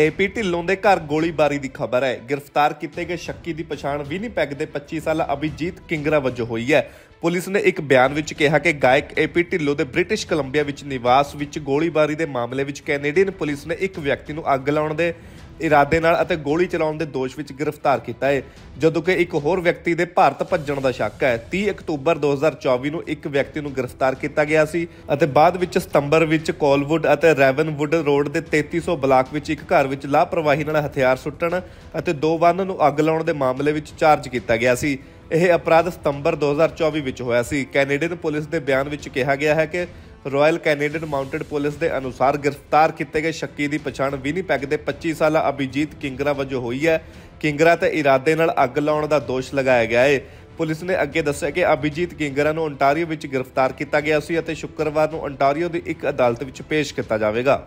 AP Dhillon ਦੇ ਘਰ ਗੋਲੀਬਾਰੀ ਦੀ ਖਬਰ ਹੈ ਗ੍ਰਿਫਤਾਰ ਕੀਤੇ ਗਏ ਸ਼ੱਕੀ ਦੀ ਪਛਾਣ ਵਿਨੀਪੈਗ ਦੇ 25 ਸਾਲ ਅਭਿਜੀਤ ਕਿੰਗਰਾ ਵਜੋਂ ਹੋਈ ਹੈ ਪੁਲਿਸ ਨੇ ਇੱਕ ਬਿਆਨ ਵਿੱਚ ਕਿਹਾ ਕਿ ਗਾਇਕ ਏਪੀ ਢਿੱਲੋਂ ਦੇ ਬ੍ਰਿਟਿਸ਼ ਕੋਲੰਬੀਆ ਵਿੱਚ ਨਿਵਾਸ ਵਿੱਚ ਗੋਲੀਬਾਰੀ ਦੇ ਮਾਮਲੇ ਵਿੱਚ ਕੈਨੇਡੀਅਨ ਪੁਲਿਸ ਨੇ ਇੱਕ ਵਿਅਕਤੀ ਨੂੰ ਅੱਗ ਲਾਉਣ ਦੇ ਇਰਾਦੇ ਨਾਲ ਅਤੇ ਗੋਲੀ ਚਲਾਉਣ ਦੇ ਦੋਸ਼ ਵਿੱਚ ਗ੍ਰਿਫਤਾਰ ਕੀਤਾ ਹੈ ਜਦੋਂ ਕਿ ਇੱਕ ਹੋਰ ਵਿਅਕਤੀ ਦੇ ਭਾਰਤ ਭੱਜਣ ਦਾ ਸ਼ੱਕ ਹੈ 30 ਅਕਤੂਬਰ 2024 ਨੂੰ ਇੱਕ ਵਿਅਕਤੀ ਨੂੰ ਗ੍ਰਿਫਤਾਰ ਕੀਤਾ ਗਿਆ ਸੀ ਅਤੇ ਬਾਅਦ ਵਿੱਚ ਸਤੰਬਰ ਵਿੱਚ ਕੋਲਵੁੱਡ ਅਤੇ ਰੈਵਨਵੁੱਡ ਰੋਡ ਦੇ 3300 ਬਲਾਕ ਵਿੱਚ ਇੱਕ ਘਰ ਵਿੱਚ ਲਾਪਰਵਾਹੀ ਨਾਲ ਹਥਿਆਰ ਸੁੱਟਣ ਅਤੇ ਦੋ ਵਾਹਨ ਨੂੰ ਅੱਗ ਲਾਉਣ ਦੇ ਮਾਮਲੇ ਵਿੱਚ ਚਾਰਜ ਕੀਤਾ ਗਿਆ ਸੀ ਇਹ ਅਪਰਾਧ ਸਤੰਬਰ 2024 ਵਿੱਚ ਹੋਇਆ ਸੀ ਕੈਨੇਡੀਅਨ ਪੁਲਿਸ ਦੇ ਬਿਆਨ ਵਿੱਚ ਕਿਹਾ ਗਿਆ ਹੈ ਕਿ ਰਾਇਲ ਕੈਨੇਡੀਅਨ ਮਾਉਂਟਡ ਪੁਲਿਸ ਦੇ ਅਨੁਸਾਰ ਗ੍ਰਿਫਤਾਰ ਕੀਤੇ ਗਏ ਸ਼ੱਕੀ ਦੀ ਪਛਾਣ ਵਿਨੀਪੈਗ ਦੇ 25 ਸਾਲਾ ਅਭਿਜੀਤ ਕਿੰਗਰਾ ਵਜੋਂ ਹੋਈ ਹੈ ਕਿੰਗਰਾ ਤੇ ਇਰਾਦੇ ਨਾਲ ਅੱਗ ਲਾਉਣ ਦਾ ਦੋਸ਼ ਲਗਾਇਆ ਗਿਆ ਹੈ ਪੁਲਿਸ ਨੇ ਅੱਗੇ ਦੱਸਿਆ ਕਿ ਅਭਿਜੀਤ ਕਿੰਗਰਾ ਨੂੰ ਓਨਟਾਰੀਓ ਵਿੱਚ ਗ੍ਰਿਫਤਾਰ ਕੀਤਾ ਗਿਆ ਸੀ ਅਤੇ ਸ਼ੁੱਕਰਵਾਰ ਨੂੰ ਓਨਟਾਰੀਓ ਦੀ ਇੱਕ ਅਦਾਲਤ ਵਿੱਚ ਪੇਸ਼ ਕੀਤਾ ਜਾਵੇਗਾ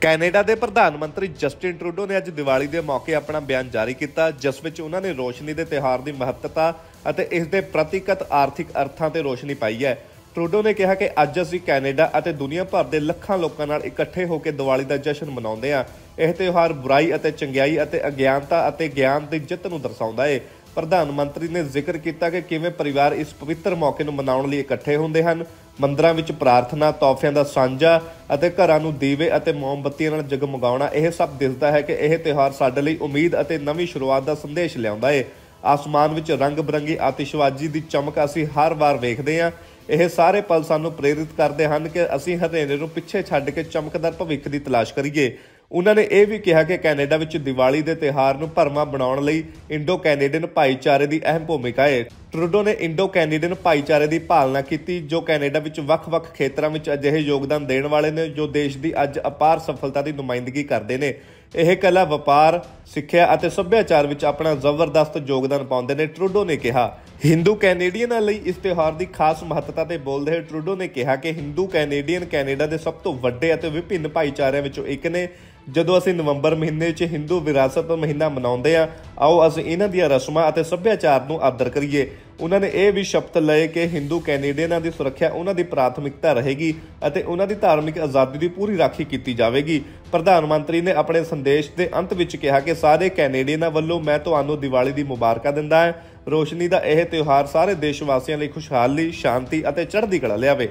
ਕੈਨੇਡਾ ਦੇ ਪ੍ਰਧਾਨ ਮੰਤਰੀ ਜਸਟਿਨ ਟਰੂਡੋ ਨੇ ਅੱਜ ਦੀਵਾਲੀ ਦੇ ਮੌਕੇ ਆਪਣਾ ਬਿਆਨ ਜਾਰੀ ਕੀਤਾ ਜਿਸ ਵਿੱਚ ਉਹਨਾਂ ਨੇ ਰੋਸ਼ਨੀ ਦੇ ਤਿਹਾਰ ਦੀ ਮਹੱਤਤਾ ਅਤੇ ਇਸ ਦੇ ਪ੍ਰਤੀਕਤ ਆਰਥਿਕ ਅਰਥਾਂ ਤੇ ਰੋਸ਼ਨੀ ਪਾਈ ਹੈ ਟਰੂਡੋ ਨੇ ਕਿਹਾ ਕਿ ਅੱਜ ਅਸੀਂ ਕੈਨੇਡਾ ਅਤੇ ਦੁਨੀਆ ਭਰ ਦੇ ਲੱਖਾਂ ਲੋਕਾਂ ਨਾਲ ਇਕੱਠੇ ਹੋ ਕੇ ਦੀਵਾਲੀ ਦਾ ਜਸ਼ਨ ਮਨਾਉਂਦੇ ਹਾਂ ਇਹ ਤਿਉਹਾਰ ਬੁਰਾਈ ਅਤੇ ਚੰਗਿਆਈ ਅਤੇ ਅਗਿਆਨਤਾ ਅਤੇ ਗਿਆਨ ਦੀ ਜਿੱਤ ਨੂੰ ਦਰਸਾਉਂਦਾ ਹੈ ਪ੍ਰਧਾਨ ਮੰਤਰੀ ਨੇ ਜ਼ਿਕਰ ਕੀਤਾ ਕਿ ਕਿਵੇਂ ਪਰਿਵਾਰ ਇਸ ਪਵਿੱਤਰ ਮੌਕੇ ਨੂੰ ਮਨਾਉਣ ਲਈ ਇਕੱਠੇ ਹੁੰਦੇ ਹਨ ਮੰਦਰਾਂ ਵਿੱਚ ਪ੍ਰਾਰਥਨਾ ਤੋਹਫਿਆਂ ਦਾ ਸਾਂਝਾ ਅਤੇ ਘਰਾਂ ਨੂੰ ਦੀਵੇ ਅਤੇ ਮੋਮਬੱਤੀਆਂ ਨਾਲ ਜਗਮਗਾਉਣਾ ਇਹ ਸਭ ਦਿਸਦਾ ਹੈ ਕਿ ਇਹ ਤਿਉਹਾਰ ਸਾਡੇ ਲਈ ਉਮੀਦ ਅਤੇ ਨਵੀਂ ਸ਼ੁਰੂਆਤ ਦਾ ਸੰਦੇਸ਼ ਲਿਆਉਂਦਾ ਹੈ ਆਸਮਾਨ ਵਿੱਚ ਰੰਗ-ਬਰੰਗੀ ਆਤਿਸ਼ਬਾਜ਼ੀ ਦੀ ਚਮਕ ਅਸੀਂ ਹਰ ਵਾਰ ਵੇਖਦੇ ਹਾਂ ਇਹ ਸਾਰੇ ਪਲ ਸਾਨੂੰ ਪ੍ਰੇਰਿਤ ਕਰਦੇ ਹਨ ਕਿ ਅਸੀਂ ਹਨੇਰੇ ਨੂੰ ਪਿੱਛੇ ਛੱਡ ਕੇ ਚਮਕਦਾਰ ਭਵਿੱਖ ਦੀ ਤਲਾਸ਼ ਕਰੀਏ ਉਹਨਾਂ ਨੇ ਇਹ ਵੀ ਕਿਹਾ ਕਿ ਕੈਨੇਡਾ ਵਿੱਚ ਦੀਵਾਲੀ ਦੇ ਤਿਹਾਰ ਨੂੰ ਭਰਮਾ ਬਣਾਉਣ ਲਈ ਇੰਡੋ ਕੈਨੇਡੀਅਨ ਭਾਈਚਾਰੇ ਦੀ ਅਹਿਮ ਭੂਮਿਕਾ ਹੈ ਟਰੂਡੋ ਨੇ ਇੰਡੋ ਕੈਨੇਡੀਅਨ ਭਾਈਚਾਰੇ ਦੀ ਭਾਲਨਾ ਕੀਤੀ ਜੋ ਕੈਨੇਡਾ ਵਿੱਚ ਵੱਖ-ਵੱਖ ਖੇਤਰਾਂ ਵਿੱਚ ਅਜਿਹੇ ਯੋਗਦਾਨ ਦੇਣ ਵਾਲੇ ਨੇ ਜੋ ਦੇਸ਼ ਦੀ ਅੱਜ ਅਪਾਰ ਸਫਲਤਾ ਦੀ ਨੁਮਾਇੰਦਗੀ ਕਰਦੇ ਨੇ ਇਹ ਕਲਾ ਵਪਾਰ, ਸਿੱਖਿਆ ਅਤੇ ਸੱਭਿਆਚਾਰ ਵਿੱਚ ਆਪਣਾ ਜ਼ਬਰਦਸਤ ਯੋਗਦਾਨ ਪਾਉਂਦੇ ਨੇ ਟਰੂਡੋ ਨੇ ਕਿਹਾ ਹਿੰਦੂ ਕੈਨੇਡੀਅਨਾਂ ਲਈ ਇਸ ਤਿਹਾਰ ਦੀ ਖਾਸ ਮਹੱਤਤਾ ਤੇ ਬੋਲਦੇ ਹੋਏ ਟਰੂਡੋ ਨੇ ਕਿਹਾ ਕਿ ਹਿੰਦੂ ਕੈਨੇਡੀਅਨ ਕੈਨੇਡਾ ਦੇ ਸਭ ਤੋਂ ਵੱਡੇ ਅਤੇ ਵਿਭਿੰਨ ਭਾਈਚਾਰਿਆਂ ਵਿੱਚੋਂ ਇੱਕ ਨੇ ਜਦੋਂ ਅਸੀਂ ਨਵੰਬਰ ਮਹੀਨੇ ਵਿੱਚ ਹਿੰਦੂ ਵਿਰਾਸਤ ਮਹੀਨਾ ਮਨਾਉਂਦੇ ਆ ਆਓ ਅਸੀਂ ਇਹਨਾਂ ਦੀਆਂ ਰਸਮਾਂ ਅਤੇ ਸੱਭਿਆਚਾਰ ਨੂੰ ਆਦਰ ਕਰੀਏ ਉਹਨਾਂ ਨੇ ਇਹ ਵੀ ਸ਼ਬਦ ਲਏ ਕਿ ਹਿੰਦੂ ਕੈਨੇਡੀਅਨਾਂ ਦੀ ਸੁਰੱਖਿਆ ਉਹਨਾਂ ਦੀ ਪ੍ਰਾਥਮਿਕਤਾ ਰਹੇਗੀ ਅਤੇ ਉਹਨਾਂ ਦੀ ਧਾਰਮਿਕ ਆਜ਼ਾਦੀ ਦੀ ਪੂਰੀ ਰਾਖੀ ਕੀਤੀ ਜਾਵੇਗੀ ਪ੍ਰਧਾਨ ਮੰਤਰੀ ਨੇ ਆਪਣੇ ਸੰਦੇਸ਼ ਦੇ ਅੰਤ ਵਿੱਚ ਕਿਹਾ ਕਿ ਸਾਰੇ ਕੈਨੇਡੀਅਨਾਂ ਵੱਲੋਂ ਮੈਂ ਤੁਹਾਨੂੰ ਦੀਵਾਲੀ ਦੀ ਮੁਬਾਰਕਾਂ ਦਿੰਦਾ ਹਾਂ ਰੋਸ਼ਨੀ ਦਾ ਇਹ ਤਿਉਹਾਰ ਸਾਰੇ ਦੇਸ਼ ਵਾਸੀਆਂ ਲਈ ਖੁਸ਼ਹਾਲੀ ਸ਼ਾਂਤੀ ਅਤੇ ਚੜ੍ਹਦੀ ਕਲਾ ਲਿਆਵੇ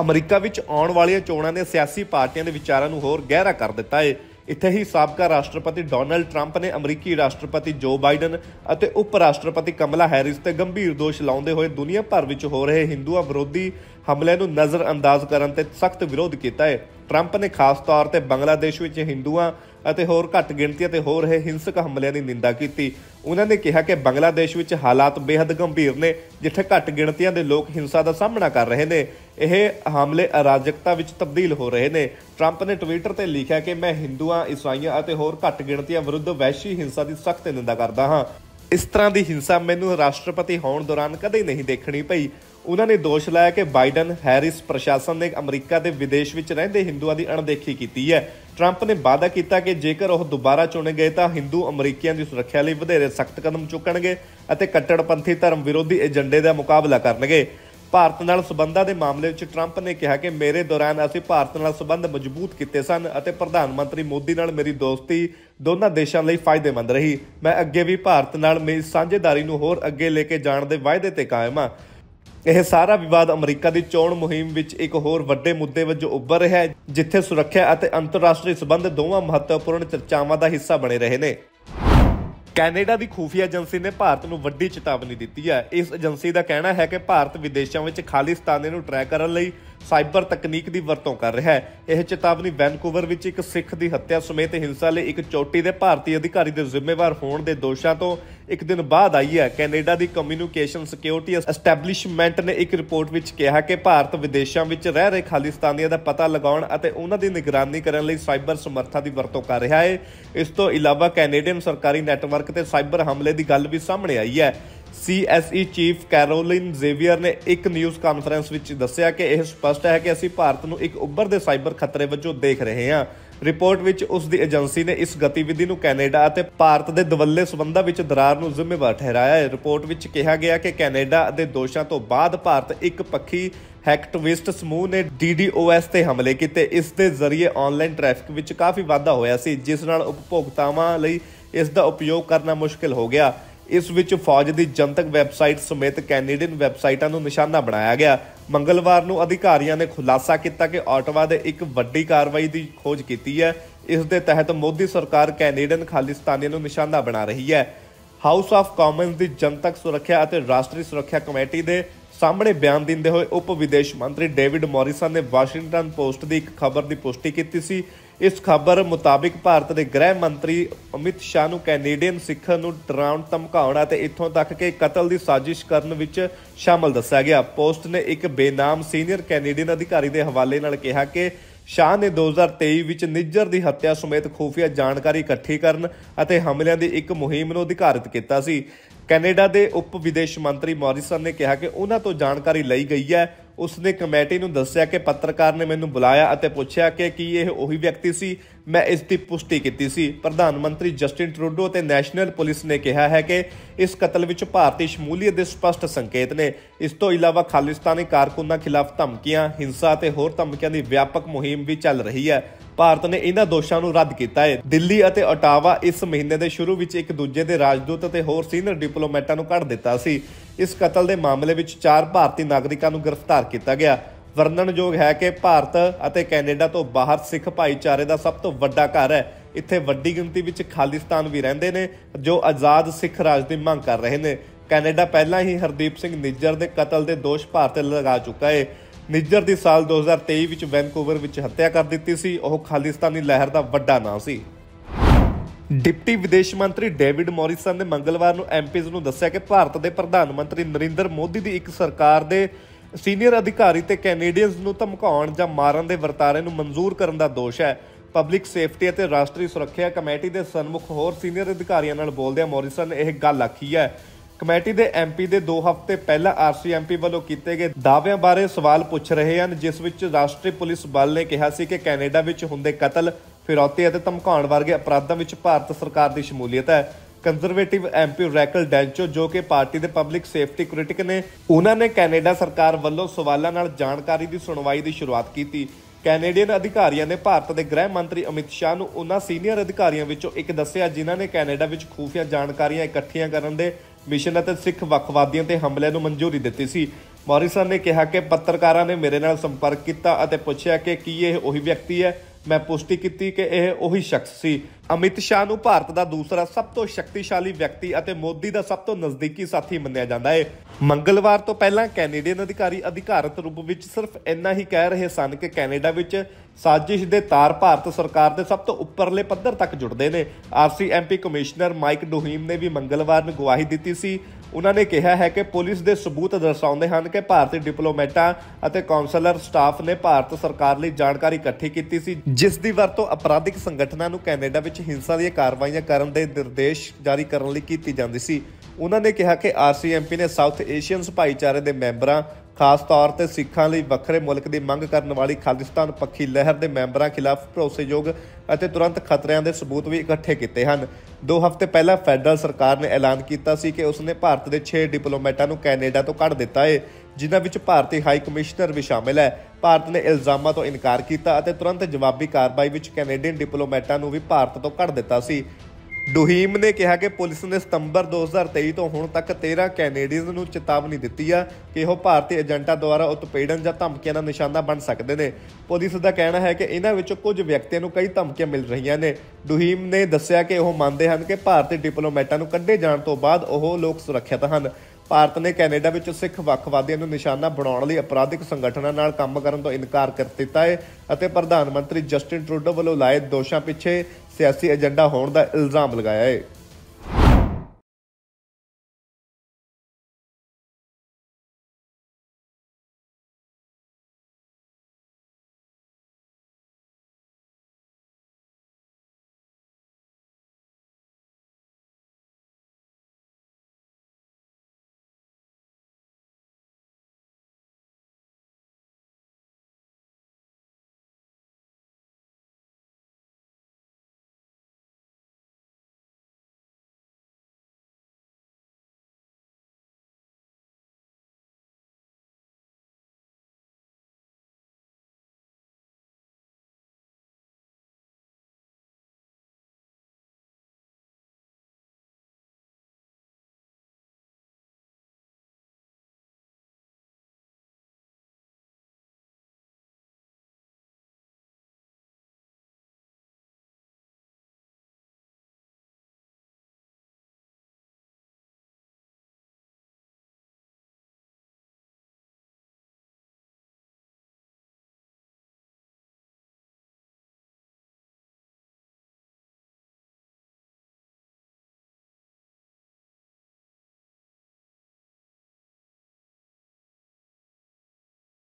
ਅਮਰੀਕਾ ਵਿੱਚ ਆਉਣ ਵਾਲੀਆਂ ਚੋਣਾਂ ਨੇ ਸਿਆਸੀ ਪਾਰਟੀਆਂ ਦੇ ਵਿਚਾਰਾਂ ਨੂੰ ਹੋਰ ਗਹਿਰਾ ਕਰ ਦਿੱਤਾ ਹੈ ਇੱਥੇ ਹੀ ਸਾਬਕਾ ਰਾਸ਼ਟਰਪਤੀ ਡੋਨਲਡ ਟਰੰਪ ਨੇ ਅਮਰੀਕੀ ਰਾਸ਼ਟਰਪਤੀ ਜੋ ਬਾਈਡਨ ਅਤੇ ਉਪ ਰਾਸ਼ਟਰਪਤੀ ਕਮਲਾ ਹੈਰਿਸ ਤੇ ਗੰਭੀਰ ਦੋਸ਼ ਲਾਉਂਦੇ ਹੋਏ ਦੁਨੀਆ ਭਰ ਵਿੱਚ ਹੋ ਰਹੇ ਹਿੰਦੂਆ ਵਿਰੋਧੀ ਹਮਲੇ ਨੂੰ ਨਜ਼ਰਅੰਦਾਜ਼ ਕਰਨ ਤੇ ਸਖਤ ਵਿਰੋਧ ਕੀਤਾ ਹੈ ਟਰੰਪ ਨੇ ਖਾਸ ਤੌਰ ਤੇ ਬੰਗਲਾਦੇਸ਼ ਵਿੱਚ ਹਿੰਦੂਆਂ ਅਤੇ ਹੋਰ ਘੱਟ ਗਿਣਤੀ ਅਤੇ ਹੋ ਰਹੇ ਹਿੰਸਕ ਹਮਲਿਆਂ ਦੀ ਨਿੰਦਾ ਕੀਤੀ ਉਹਨਾਂ ਨੇ ਕਿਹਾ ਕਿ ਬੰਗਲਾਦੇਸ਼ ਵਿੱਚ ਹਾਲਾਤ ਬੇहद ਗੰਭੀਰ ਨੇ ਜਿੱਥੇ ਘੱਟ ਗਿਣਤੀਆਂ ਦੇ ਲੋਕ ਹਿੰਸਾ ਦਾ ਸਾਹਮਣਾ ਕਰ ਰਹੇ ਨੇ ਇਹ ਹਮਲੇ ਅਰਾਜਕਤਾ ਵਿੱਚ ਤਬਦੀਲ ਹੋ ਰਹੇ ਨੇ ਟਰੰਪ ਨੇ ਟਵਿੱਟਰ ਤੇ ਲਿਖਿਆ ਕਿ ਮੈਂ ਹਿੰਦੂਆਂ ਈਸਾਈਆਂ ਅਤੇ ਹੋਰ ਘੱਟ ਗਿਣਤੀਆਂ ਵਿਰੁੱਧ ਵੈਸ਼ੀ ਹਿੰਸਾ ਦੀ ਸਖਤ ਨਿੰਦਾ ਕਰਦਾ ਹਾਂ ਇਸ ਤਰ੍ਹਾਂ ਦੀ ਹਿੰਸਾ ਮੈਨੂੰ ਰਾਸ਼ਟਰਪਤੀ ਹੋਣ ਦੌਰਾਨ ਕਦੇ ਨਹੀਂ ਦੇਖਣੀ ਪਈ ਉਹਨਾਂ ਨੇ ਦੋਸ਼ ਲਾਇਆ ਕਿ ਬਾਈਡਨ ਹੈਰਿਸ ਪ੍ਰਸ਼ਾਸਨ ਨੇ ਅਮਰੀਕਾ ਦੇ ਵਿਦੇਸ਼ ਵਿੱਚ ਰਹਿੰਦੇ ਹਿੰਦੂਆਂ ਦੀ ਅਣਦੇਖੀ ਕੀਤੀ ਹੈ ਟਰੰਪ ਨੇ ਵਾਅਦਾ ਕੀਤਾ ਕਿ ਜੇਕਰ ਉਹ ਦੁਬਾਰਾ ਚੁਣੇ ਗਏ ਤਾਂ ਹਿੰਦੂ ਅਮਰੀਕੀਆਂ ਦੀ ਸੁਰੱਖਿਆ ਲਈ ਵਧੇਰੇ ਸਖਤ ਕਦਮ ਚੁੱਕਣਗੇ ਅਤੇ ਕੱਟੜਪੰਥੀ ਧਰਮ ਵਿਰੋਧੀ ਏਜੰਡੇ ਦਾ ਮੁਕਾਬਲਾ ਕਰਨਗੇ ਭਾਰਤ ਨਾਲ ਸਬੰਧਾਂ ਦੇ ਮਾਮਲੇ ਵਿੱਚ ਟਰੰਪ ਨੇ ਕਿਹਾ ਕਿ ਮੇਰੇ ਦੌਰਾਨ ਅਸੀਂ ਭਾਰਤ ਨਾਲ ਸਬੰਧ ਮਜ਼ਬੂਤ ਕੀਤੇ ਸਨ ਅਤੇ ਪ੍ਰਧਾਨ ਮੰਤਰੀ ਮੋਦੀ ਨਾਲ ਮੇਰੀ ਦੋਸਤੀ ਦੋਨਾਂ ਦੇਸ਼ਾਂ ਲਈ ਫਾਇਦੇਮੰਦ ਰਹੀ ਮੈਂ ਅੱਗੇ ਵੀ ਭਾਰਤ ਨਾਲ ਮੇਰੀ ਸਾਂਝੇਦਾਰੀ ਨੂੰ ਹੋਰ ਅੱਗੇ ਲੈ ਕੇ ਜਾਣ ਦੇ ਵਾਅਦੇ ਤੇ ਕਾਇਮ ਹਾਂ ਇਹ ਸਾਰਾ ਵਿਵਾਦ ਅਮਰੀਕਾ ਦੀ ਚੋਣ ਮੁਹਿੰਮ ਵਿੱਚ ਇੱਕ ਹੋਰ ਵੱਡੇ ਮੁੱਦੇ ਵਜੋਂ ਉੱਭਰ ਰਿਹਾ ਹੈ ਜਿੱਥੇ ਸੁਰੱਖਿਆ ਅਤੇ ਅੰਤਰਰਾਸ਼ਟਰੀ ਸਬੰਧ ਦੋਵਾਂ ਮਹੱਤਵਪੂਰਨ ਚਰਚਾਵਾਂ ਦਾ ਹਿੱਸਾ ਬਣੇ ਰਹੇ ਨੇ ਕੈਨੇਡਾ ਦੀ ਖੂਫੀਆ ਏਜੰਸੀ ਨੇ ਭਾਰਤ ਨੂੰ ਵੱਡੀ ਚੇਤਾਵਨੀ ਦਿੱਤੀ ਹੈ ਇਸ ਏਜੰਸੀ ਦਾ ਕਹਿਣਾ ਹੈ ਕਿ ਭਾਰਤ ਵਿਦੇਸ਼ਾਂ ਵਿੱਚ ਖਾਲਿਸਤਾਨੀਆਂ ਨੂੰ ਟਰੈਕ ਕਰਨ ਲਈ ਸਾਈਬਰ ਤਕਨੀਕ ਦੀ ਵਰਤੋਂ ਕਰ ਰਿਹਾ ਹੈ ਇਹ ਚੇਤਾਵਨੀ ਵੈਨਕੂਵਰ ਵਿੱਚ ਇੱਕ ਸਿੱਖ ਦੀ ਹੱਤਿਆ ਸਮੇਤ ਹਿੰਸਾ ਲਈ ਇੱਕ ਚੋਟੀ ਦੇ ਭਾਰਤੀ ਅਧਿਕਾਰੀ ਦੇ ਜ਼ਿੰਮੇਵਾਰ ਹੋਣ ਦੇ ਦੋਸ਼ਾਂ ਤੋਂ ਇੱਕ ਦਿਨ ਬਾਅਦ ਆਈ ਹੈ ਕੈਨੇਡਾ ਦੀ ਕਮਿਊਨੀਕੇਸ਼ਨ ਸਿਕਿਉਰਿਟੀ ਐਸਟੈਬਲਿਸ਼ਮੈਂਟ ਨੇ ਇੱਕ ਰਿਪੋਰਟ ਵਿੱਚ ਕਿਹਾ ਕਿ ਭਾਰਤ ਵਿਦੇਸ਼ਾਂ ਵਿੱਚ ਰਹਿ ਰਹੇ ਖਾਲਿਸਤਾਨੀਆਂ ਦਾ ਪਤਾ ਲਗਾਉਣ ਅਤੇ ਉਹਨਾਂ ਦੀ ਨਿਗਰਾਨੀ ਕਰਨ ਲਈ ਸਾਈਬਰ ਸਮਰੱਥਾ ਦੀ ਵਰਤੋਂ ਕਰ ਰਿਹਾ ਹੈ ਇਸ ਤੋਂ ਇਲਾਵਾ ਕੈਨੇਡੀਅਨ ਸਰਕਾਰੀ ਨੈਟਵਰਕ ਤੇ ਸਾਈਬਰ ਹਮਲੇ ਦੀ ਗੱਲ ਵੀ ਸਾਹਮਣੇ ਆਈ ਹੈ ਸੀਐਸਈ ਚੀਫ ਕੈਰੋਲਿਨ ਜ਼ੇਵੀਅਰ ਨੇ ਇੱਕ ਨਿਊਜ਼ ਕਾਨਫਰੰਸ ਵਿੱਚ ਦੱਸਿਆ ਕਿ ਇਹ ਸਪਸ਼ਟ ਹੈ ਕਿ ਅਸੀਂ ਭਾਰਤ ਨੂੰ ਇੱਕ ਉੱਭਰਦੇ ਸਾਈਬਰ ਖਤਰੇ ਵਜੋਂ ਦੇਖ ਰਹੇ ਹਾਂ ਰਿਪੋਰਟ ਵਿੱਚ ਉਸ ਦੀ ਏਜੰਸੀ ਨੇ ਇਸ ਗਤੀਵਿਧੀ ਨੂੰ ਕੈਨੇਡਾ ਅਤੇ ਭਾਰਤ ਦੇ ਦਵੱਲੇ ਸਬੰਧਾਂ ਵਿੱਚ ਦਰਾਰ ਨੂੰ ਜ਼ਿੰਮੇਵਾਰ ਠਹਿਰਾਇਆ ਹੈ ਰਿਪੋਰਟ ਵਿੱਚ ਕਿਹਾ ਗਿਆ ਕਿ ਕੈਨੇਡਾ ਦੇ ਦੋਸ਼ਾਂ ਤੋਂ ਬਾਅਦ ਭਾਰਤ ਇੱਕ ਪੱਖੀ ਹੈਕਟਵਿਸਟ ਸਮੂਹ ਨੇ DDoS ਤੇ ਹਮਲੇ ਕੀਤੇ ਇਸ ਦੇ ਜ਼ਰੀਏ ਆਨਲਾਈਨ ਟ੍ਰੈਫਿਕ ਵਿੱਚ ਕਾਫੀ ਵਾਧਾ ਹੋਇਆ ਸੀ ਜਿਸ ਨਾਲ ਉਪਭੋਗਤਾਵਾਂ ਲਈ ਇਸ ਦਾ ਉਪਯੋਗ ਕਰਨਾ ਮੁਸ਼ਕਲ ਹੋ ਗਿਆ ਇਸ ਵਿੱਚ ਫੌਜ ਦੀ ਜਨਤਕ ਵੈਬਸਾਈਟ ਸਮੇਤ ਕੈਨੇਡੀਅਨ ਵੈਬਸਾਈਟਾਂ ਨੂੰ ਨਿਸ਼ਾਨਾ ਬਣਾਇਆ ਗਿਆ ਮੰਗਲਵਾਰ ਨੂੰ ਅਧਿਕਾਰੀਆਂ ਨੇ ਖੁਲਾਸਾ ਕੀਤਾ ਕਿ ਆਟਵਾ ਦੇ ਇੱਕ ਵੱਡੀ ਕਾਰਵਾਈ ਦੀ ਖੋਜ ਕੀਤੀ ਹੈ ਇਸ ਦੇ ਤਹਿਤ ਮੋਦੀ ਸਰਕਾਰ ਕੈਨੇਡੀਅਨ ਖਾਲਿਸਤਾਨੀਆਂ ਨੂੰ ਨਿਸ਼ਾਨਾ ਬਣਾ ਰਹੀ ਹੈ ਹਾਊਸ ਆਫ ਕਾਮਨਸ ਦੀ ਜਨਤਕ ਸੁਰੱਖਿਆ ਅਤੇ ਰਾਸ਼ਟਰੀ ਸੁਰੱਖਿਆ ਕਮੇਟੀ ਦੇ ਸਾਹਮਣੇ ਬਿਆਨ ਦਿੰਦੇ ਹੋਏ ਉਪ ਵਿਦੇਸ਼ ਮੰਤਰੀ ਡੇਵਿਡ ਮੌਰਿਸਨ ਨੇ ਵਾਸ਼ਿੰਗਟਨ ਪੋਸਟ ਦੀ ਇੱਕ ਖਬਰ ਦੀ ਪੁਸ਼ਟੀ ਕੀਤੀ ਸੀ ਇਸ ਖਬਰ ਮੁਤਾਬਿਕ ਭਾਰਤ ਦੇ ਗ੍ਰਹਿ ਮੰਤਰੀ ਅਮਿਤ ਸ਼ਾਹ ਨੂੰ ਕੈਨੇਡੀਅਨ ਸਿੱਖਾਂ ਨੂੰ ਡਰਾਉਣ ਧਮਕਾਉਣ ਅਤੇ ਇੱਥੋਂ ਤੱਕ ਕਿ ਕਤਲ ਦੀ ਸਾਜ਼ਿਸ਼ ਕਰਨ ਵਿੱਚ ਸ਼ਾਮਲ ਦੱਸਿਆ ਗਿਆ ਪੋਸਟ ਨੇ ਇੱਕ ਬੇਨਾਮ ਸੀਨੀਅਰ ਕੈਨੇਡੀਅਨ ਅਧਿਕਾਰੀ ਦੇ ਹਵਾਲੇ ਨਾਲ ਕਿਹਾ ਕਿ ਸ਼ਾਹ ਨੇ 2023 ਵਿੱਚ ਨਿੱਜਰ ਦੀ ਹੱਤਿਆ ਸਮੇਤ ਖੂਫੀਆ ਜਾਣਕਾਰੀ ਇਕੱਠੀ ਕਰਨ ਅਤੇ ਹਮਲਿਆਂ ਦੀ ਇੱਕ ਮੁਹਿੰਮ ਨੂੰ ਅਧਿਕਾਰਿਤ ਕੀਤਾ ਸੀ ਕੈਨੇਡਾ ਦੇ ਉਪ ਵਿਦੇਸ਼ ਮੰਤਰੀ ਮੌਰਿਸਨ ਨੇ ਕਿਹਾ ਕਿ ਉਹਨਾਂ ਤੋਂ ਜਾਣਕਾਰੀ ਲਈ ਗਈ ਹੈ ਉਸ ਨੇ ਕਮੇਟੀ ਨੂੰ ਦੱਸਿਆ ਕਿ ਪੱਤਰਕਾਰ ਨੇ ਮੈਨੂੰ ਬੁਲਾਇਆ ਅਤੇ ਪੁੱਛਿਆ ਕਿ ਕੀ ਇਹ ਉਹੀ ਵਿਅਕਤੀ ਸੀ ਮੈਂ ਇਸ ਦੀ ਪੁਸ਼ਟੀ ਕੀਤੀ ਸੀ ਪ੍ਰਧਾਨ ਮੰਤਰੀ ਜਸਟਿਨ ਟਰੂਡੋ ਅਤੇ ਨੈਸ਼ਨਲ ਪੁਲਿਸ ਨੇ ਕਿਹਾ ਹੈ ਕਿ ਇਸ ਕਤਲ ਵਿੱਚ ਭਾਰਤੀ ਸ਼ਮੂਲੀਅਤ ਦੇ ਸਪਸ਼ਟ ਸੰਕੇਤ ਨੇ ਇਸ ਤੋਂ ਇਲਾਵਾ ਖਾਲਿਸਤਾਨੀ ਕਾਰਕੁਨਾਂ ਖਿਲਾਫ ਧਮਕੀਆਂ ਹਿੰਸਾ ਅਤੇ ਹੋਰ ਧਮਕੀਆਂ ਦੀ ਵਿਆਪਕ ਮੁਹਿੰਮ ਵੀ ਚੱਲ ਰਹੀ ਹੈ ਭਾਰਤ ਨੇ ਇਹਨਾਂ ਦੋਸ਼ਾਂ ਨੂੰ ਰੱਦ ਕੀਤਾ ਹੈ ਦਿੱਲੀ ਅਤੇ ਓਟਾਵਾ ਇਸ ਮਹੀਨੇ ਦੇ ਸ਼ੁਰੂ ਵਿੱਚ ਇੱਕ ਦੂਜੇ ਦੇ ਰਾਜਦੂਤ ਅਤੇ ਹੋਰ ਸੀਨੀਅਰ ਡਿਪਲੋਮੈਟਾਂ ਨੂੰ ਕੱਢ ਦਿੱਤਾ ਸੀ ਇਸ ਕਤਲ ਦੇ ਮਾਮਲੇ ਵਿੱਚ ਚਾਰ ਭਾਰਤੀ ਨਾਗਰਿਕਾਂ ਨੂੰ ਗ੍ਰਿਫਤਾਰ ਕੀਤਾ ਗਿਆ ਵਰਣਨਯੋਗ ਹੈ ਕਿ ਭਾਰਤ ਅਤੇ ਕੈਨੇਡਾ ਤੋਂ ਬਾਹਰ ਸਿੱਖ ਭਾਈਚਾਰੇ ਦਾ ਸਭ ਤੋਂ ਵੱਡਾ ਘਰ ਹੈ ਇੱਥੇ ਵੱਡੀ ਗਿਣਤੀ ਵਿੱਚ ਖਾਲਿਸਤਾਨ ਵੀ ਰਹਿੰਦੇ ਨੇ ਜੋ ਆਜ਼ਾਦ ਸਿੱਖ ਰਾਜ ਦੀ ਮੰਗ ਕਰ ਰਹੇ ਨੇ ਕੈਨੇਡਾ ਪਹਿਲਾਂ ਹੀ ਹਰਦੀਪ ਸਿੰਘ ਨਿੱਜਰ ਦੇ ਕਤਲ ਦੇ ਦੋਸ਼ ਭਾਰਤ ਤੇ ਲਗਾ ਚੁੱਕਾ ਹੈ ਨਿੱਜਰ ਦੀ ਸਾਲ 2023 ਵਿੱਚ ਵੈਨਕੂਵਰ ਵਿੱਚ ਹੱਤਿਆ ਕਰ ਦਿੱਤੀ ਸੀ ਉਹ ਖਾਲਿਸਤਾਨੀ ਲਹਿਰ ਦਾ ਵੱਡਾ ਨਾਂ ਸੀ ਡਿਪਟੀ ਵਿਦੇਸ਼ ਮੰਤਰੀ ਡੇਵਿਡ ਮੌਰਿਸਨ ਨੇ ਮੰਗਲਵਾਰ ਨੂੰ ਐਮਪੀਜ਼ ਨੂੰ ਦੱਸਿਆ ਕਿ ਭਾਰਤ ਦੇ ਪ੍ਰਧਾਨ ਮੰਤਰੀ ਨਰਿੰਦਰ ਮੋਦੀ ਦੀ ਇੱਕ ਸਰਕਾਰ ਦੇ ਸੀਨੀਅਰ ਅਧਿਕਾਰੀ ਤੇ ਕੈਨੇਡੀਅਨਸ ਨੂੰ ਧਮਕਾਉਣ ਜਾਂ ਮਾਰਨ ਦੇ ਵਰਤਾਰੇ ਨੂੰ ਮਨਜ਼ੂਰ ਕਰਨ ਦਾ ਦੋਸ਼ ਹੈ ਪਬਲਿਕ ਸੇਫਟੀ ਅਤੇ ਰਾਸ਼ਟਰੀ ਸੁਰੱਖਿਆ ਕਮੇਟੀ ਦੇ ਸਨਮੁਖ ਹੋਰ ਸੀਨੀਅਰ ਅਧਿਕਾਰੀਆਂ ਨਾਲ ਬੋਲਦਿਆਂ ਮੌਰਿਸਨ ਨੇ ਇਹ ਗੱਲ ਆਖੀ ਹੈ ਕਮੇਟੀ ਦੇ ਐਮਪੀ ਦੇ 2 ਹਫ਼ਤੇ ਪਹਿਲਾਂ ਆਰਸੀਐਮਪੀ ਵੱਲੋਂ ਕੀਤੇ ਗਏ ਦਾਅਵਿਆਂ ਬਾਰੇ ਸਵਾਲ ਪੁੱਛ ਰਹੇ ਹਨ ਜਿਸ ਵਿੱਚ ਰਾਸ਼ਟਰੀ ਪੁਲਿਸ ਬਲ ਨੇ ਕਿਹਾ ਸੀ ਕਿ ਕੈਨੇਡਾ ਵਿੱਚ ਹੁੰਦੇ ਕਤਲ ਫਿਰੌਤੀ ਅਤੇ ਧਮਕਾਉਣ ਵਰਗੇ ਅਪਰਾਧਾਂ ਵਿੱਚ ਭਾਰਤ ਸਰਕਾਰ ਦੀ ਸ਼ਮੂਲੀਅਤ ਹੈ ਕੰਜ਼ਰਵੇਟਿਵ ਐਮਪੀ ਰੈਕਲ ਡੈਂਚੋ ਜੋ ਕਿ ਪਾਰਟੀ ਦੇ ਪਬਲਿਕ ਸੇਫਟੀ ਕ੍ਰਿਟਿਕ ਨੇ ਉਹਨਾਂ ਨੇ ਕੈਨੇਡਾ ਸਰਕਾਰ ਵੱਲੋਂ ਸਵਾਲਾਂ ਨਾਲ ਜਾਣਕਾਰੀ ਦੀ ਸੁਣਵਾਈ ਦੀ ਸ਼ੁਰੂਆਤ ਕੀਤੀ ਕੈਨੇਡੀਅਨ ਅਧਿਕਾਰੀਆਂ ਨੇ ਭਾਰਤ ਦੇ ਗ੍ਰਹਿ ਮੰਤਰੀ ਅਮਿਤ ਸ਼ਾਹ ਨੂੰ ਉਹਨਾਂ ਸੀਨੀਅਰ ਅਧਿਕਾਰੀਆਂ ਵਿੱਚੋਂ ਇੱਕ ਦੱਸਿਆ ਜਿਨ੍ਹਾਂ ਨੇ ਕੈਨੇਡਾ ਵਿੱਚ ਖੂਫੀਆ ਜਾਣਕਾਰੀਆਂ ਇਕੱਠੀਆਂ ਕਰਨ ਦੇ ਮਿਸ਼ਨ ਅਤੇ ਸਿੱਖ ਵੱਖਵਾਦੀਆਂ ਤੇ ਹਮਲੇ ਨੂੰ ਮਨਜ਼ੂਰੀ ਦਿੱਤੀ ਸੀ ਮੌਰਿਸਨ ਨੇ ਕਿਹਾ ਕਿ ਪੱਤਰਕਾਰਾਂ ਨੇ ਮੇਰੇ ਨਾਲ ਸੰਪਰਕ ਕੀਤਾ ਅਤੇ ਪੁੱਛਿਆ ਕਿ ਕੀ ਇਹ ਉਹੀ ਵਿਅਕਤੀ ਹੈ ਮੈਂ ਪੁਸ਼ਟੀ ਕੀਤੀ ਕਿ ਇਹ ਉਹੀ ਸ਼ਖਸ ਸੀ ਅਮਿਤ ਸ਼ਾਹ ਨੂੰ ਭਾਰਤ ਦਾ ਦੂਸਰਾ ਸਭ ਤੋਂ ਸ਼ਕਤੀਸ਼ਾਲੀ ਵਿਅਕਤੀ ਅਤੇ ਮੋਦੀ ਦਾ ਸਭ ਤੋਂ ਨਜ਼ਦੀਕੀ ਸਾਥੀ ਮੰਨਿਆ ਜਾਂਦਾ ਹੈ ਮੰਗਲਵਾਰ ਤੋਂ ਪਹਿਲਾਂ ਕੈਨੇਡੀਅਨ ਅਧਿਕਾਰੀ ਅਧਿਕਾਰਤ ਰੂਪ ਵਿੱਚ ਸਿਰਫ ਇੰਨਾ ਹੀ ਕਹਿ ਰਹੇ ਸਨ ਕਿ ਕੈਨੇਡਾ ਵਿੱਚ ਸਾਜ਼ਿਸ਼ ਦੇ ਤਾਰ ਭਾਰਤ ਸਰਕਾਰ ਦੇ ਸਭ ਤੋਂ ਉੱਪਰਲੇ ਪੱਧਰ ਤੱਕ ਜੁੜਦੇ ਨੇ ਆਰਸੀਐਮਪੀ ਕਮਿਸ਼ਨਰ ਮਾਈਕ ਡੋਹੀਮ ਨੇ ਵੀ ਮੰਗਲਵਾਰ ਨੂੰ ਗਵਾਹੀ ਦਿੱਤੀ ਸੀ ਉਹਨਾਂ ਨੇ ਕਿਹਾ ਹੈ ਕਿ ਪੁਲਿਸ ਦੇ ਸਬੂਤ ਦਰਸਾਉਂਦੇ ਹਨ ਕਿ ਭਾਰਤੀ ਡਿਪਲੋਮੈਟਾਂ ਅਤੇ ਕਾਉਂਸਲਰ ਸਟਾਫ ਨੇ ਭਾਰਤ ਸਰਕਾਰ ਲਈ ਜਾਣਕਾਰੀ ਇਕੱਠੀ ਕੀਤੀ ਸੀ ਜਿਸ ਦੀ ਵਰਤੋਂ ਅਪਰਾਧਿਕ ਸੰਗਠਨਾਂ ਨੂੰ ਕੈਨੇਡਾ ਵਿੱਚ ਹਿੰਸਾ ਦੀਆਂ ਕਾਰਵਾਈਆਂ ਕਰਨ ਦੇ ਨਿਰਦੇਸ਼ ਜਾਰੀ ਕਰਨ ਲਈ ਕੀਤੀ ਜਾਂਦੀ ਸੀ ਉਹਨਾਂ ਨੇ ਕਿਹਾ ਕਿ ਆਰਸੀਐਮਪੀ ਨੇ ਸਾਊਥ ਏਸ਼ੀਅਨ ਸਪਾਈਚਾਰੇ ਦੇ ਮੈਂਬਰਾਂ ਖਾਸ ਤੌਰ ਤੇ ਸਿੱਖਾਂ ਲਈ ਵੱਖਰੇ ਮੁਲਕ ਦੀ ਮੰਗ ਕਰਨ ਵਾਲੀ ਖਾਲਿਸਤਾਨ ਪੱਖੀ ਲਹਿਰ ਦੇ ਮੈਂਬਰਾਂ ਖਿਲਾਫ ਭਰੋਸੇਯੋਗ ਅਤੇ ਤੁਰੰਤ ਖਤਰਿਆਂ ਦੇ ਸਬੂਤ ਵੀ ਇਕੱਠੇ ਕੀਤੇ ਹਨ 2 ਹਫ਼ਤੇ ਪਹਿਲਾਂ ਫੈਡਰਲ ਸਰਕਾਰ ਨੇ ਐਲਾਨ ਕੀਤਾ ਸੀ ਕਿ ਉਸ ਨੇ ਭਾਰਤ ਦੇ 6 ਡਿਪਲੋਮੈਟਾਂ ਨੂੰ ਕੈਨੇਡਾ ਤੋਂ ਕੱਢ ਦਿੱਤਾ ਹੈ ਜਿਨ੍ਹਾਂ ਵਿੱਚ ਭਾਰਤੀ ਹਾਈ ਕਮਿਸ਼ਨਰ ਵੀ ਸ਼ਾਮਿਲ ਹੈ ਭਾਰਤ ਨੇ ਇਲਜ਼ਾਮਾਂ ਤੋਂ ਇਨਕਾਰ ਕੀਤਾ ਅਤੇ ਤੁਰੰਤ ਜਵਾਬੀ ਕਾਰਵਾਈ ਵਿੱਚ ਕੈਨੇਡੀਅਨ ਡਿਪਲੋਮੈਟਾਂ ਨੂੰ ਵੀ ਭਾਰਤ ਤੋਂ ਕੱਢ ਦਿੱਤਾ ਸੀ ਡੋਹੀਮ ਨੇ ਕਿਹਾ ਕਿ ਪੁਲਿਸ ਨੇ ਸਤੰਬਰ 2023 ਤੋਂ ਹੁਣ ਤੱਕ 13 ਕੈਨੇਡੀਅਨਸ ਨੂੰ ਚੇਤਾਵਨੀ ਦਿੱਤੀ ਆ ਕਿ ਉਹ ਭਾਰਤੀ ਏਜੰਟਾਂ ਦੁਆਰਾ ਉਤਪੀੜਨ ਜਾਂ ਧਮਕੀਆਂ ਦਾ ਨਿਸ਼ਾਨਾ ਬਣ ਸਕਦੇ ਨੇ ਪੁਲਿਸ ਦਾ ਕਹਿਣਾ ਹੈ ਕਿ ਇਹਨਾਂ ਵਿੱਚੋਂ ਕੁਝ ਵਿਅਕਤੀਆਂ ਨੂੰ ਕਈ ਧਮਕੀਆਂ ਮਿਲ ਰਹੀਆਂ ਨੇ ਡੋਹੀਮ ਨੇ ਦੱਸਿਆ ਕਿ ਉਹ ਮੰਨਦੇ ਹਨ ਕਿ ਭਾਰਤੀ ਡਿਪਲੋਮੈਟਾਂ ਨੂੰ ਕੱਢੇ ਜਾਣ ਤੋਂ ਬਾਅਦ ਉਹ ਲੋਕ ਸੁਰੱਖਿਅਤ ਹਨ ਭਾਰਤ ਨੇ ਕੈਨੇਡਾ ਵਿੱਚ ਸਿੱਖ ਵੱਖਵਾਦੀਆਂ ਨੂੰ ਨਿਸ਼ਾਨਾ ਬਣਾਉਣ ਲਈ ਅਪਰਾਧਿਕ ਸੰਗਠਨਾਂ ਨਾਲ ਕੰਮ ਕਰਨ ਤੋਂ ਇਨਕਾਰ ਕਰ ਦਿੱਤਾ ਹੈ ਅਤੇ ਪ੍ਰਧਾਨ ਮੰਤਰੀ ਜਸਟਿਨ ਟਰੂਡੋ ਵੱਲੋਂ ਲਾਏ ਦੋਸ਼ਾਂ ਪਿੱਛੇ ਸਿਆਸੀ ਏਜੰਡਾ ਹੋਣ ਦਾ ਇਲਜ਼ਾਮ ਲਗਾਇਆ ਹੈ